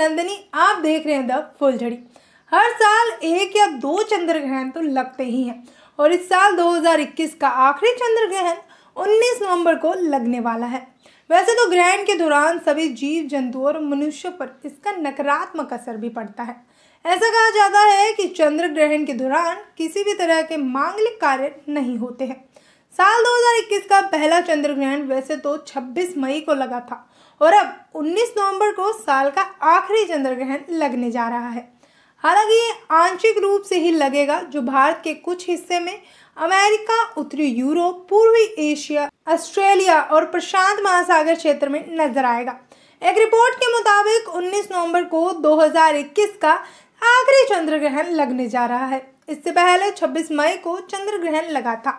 नंदिनी आप देख रहे हैं द फुलझड़ी हर साल एक या दो चंद्र ग्रहण तो लगते ही हैं और इस साल 2021 का आखिरी चंद्र ग्रहण 19 नवंबर को लगने वाला है वैसे तो ग्रहण के दौरान सभी जीव जंतु और मनुष्य पर इसका नकारात्मक असर भी पड़ता है ऐसा कहा जाता है कि चंद्र ग्रहण के दौरान किसी भी तरह के मांगलिक कार्य नहीं होते हैं साल 2021 का पहला चंद्र ग्रहण वैसे तो 26 मई को लगा था और अब 19 नवंबर को साल का आखिरी चंद्र ग्रहण लगने जा रहा है हालांकि ये आंशिक रूप से ही लगेगा जो भारत के कुछ हिस्से में अमेरिका उत्तरी यूरोप पूर्वी एशिया ऑस्ट्रेलिया और प्रशांत महासागर क्षेत्र में नजर आएगा एक रिपोर्ट के मुताबिक 19 नवंबर को 2021 का आखिरी चंद्र ग्रहण लगने जा रहा है इससे पहले 26 मई को चंद्र ग्रहण लगा था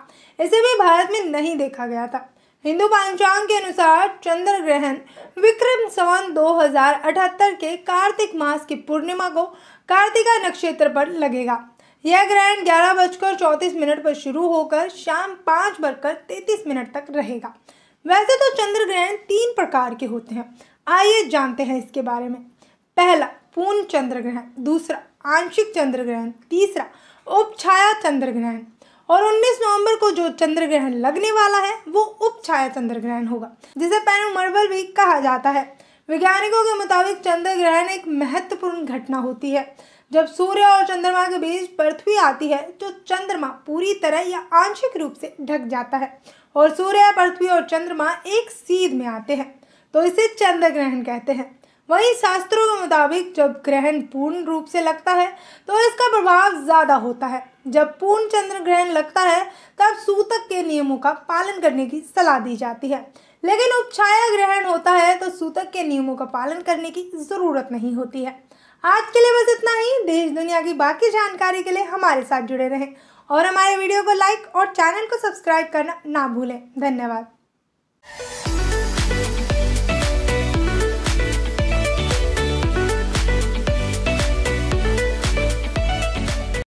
इसे भी भारत में नहीं देखा गया था हिंदू पंचांग के अनुसार चंद्र ग्रहण विक्रम सवन 2078 के कार्तिक मास की पूर्णिमा को कार्तिका नक्षत्र पर लगेगा यह ग्रहण ग्यारह बजकर चौंतीस मिनट पर शुरू होकर शाम पाँच बजकर तैतीस मिनट तक रहेगा वैसे तो चंद्र ग्रहण तीन प्रकार के होते हैं आइए जानते हैं इसके बारे में पहला पूर्ण चंद्र ग्रहण दूसरा आंशिक चंद्र ग्रहण तीसरा उपछाया चंद्र ग्रहण और 19 नवंबर को जो चंद्र ग्रहण लगने वाला है वो उपछाया चंद्र ग्रहण होगा जिसे पैनोमर्बल भी कहा जाता है वैज्ञानिकों के मुताबिक चंद्र ग्रहण एक महत्वपूर्ण घटना होती है जब सूर्य और चंद्रमा के बीच पृथ्वी आती है तो चंद्रमा पूरी तरह या आंशिक रूप से ढक जाता है और सूर्य पृथ्वी और चंद्रमा एक सीध में आते हैं तो इसे चंद्र ग्रहण कहते हैं वहीं शास्त्रों के मुताबिक जब ग्रहण पूर्ण रूप से लगता है तो इसका प्रभाव ज़्यादा होता है जब पूर्ण चंद्र ग्रहण लगता है तब सूतक के नियमों का पालन करने की सलाह दी जाती है लेकिन उपछाया ग्रहण होता है तो सूतक के नियमों का पालन करने की ज़रूरत नहीं होती है आज के लिए बस इतना ही देश दुनिया की बाकी जानकारी के लिए हमारे साथ जुड़े रहें और हमारे वीडियो को लाइक और चैनल को सब्सक्राइब करना ना भूलें धन्यवाद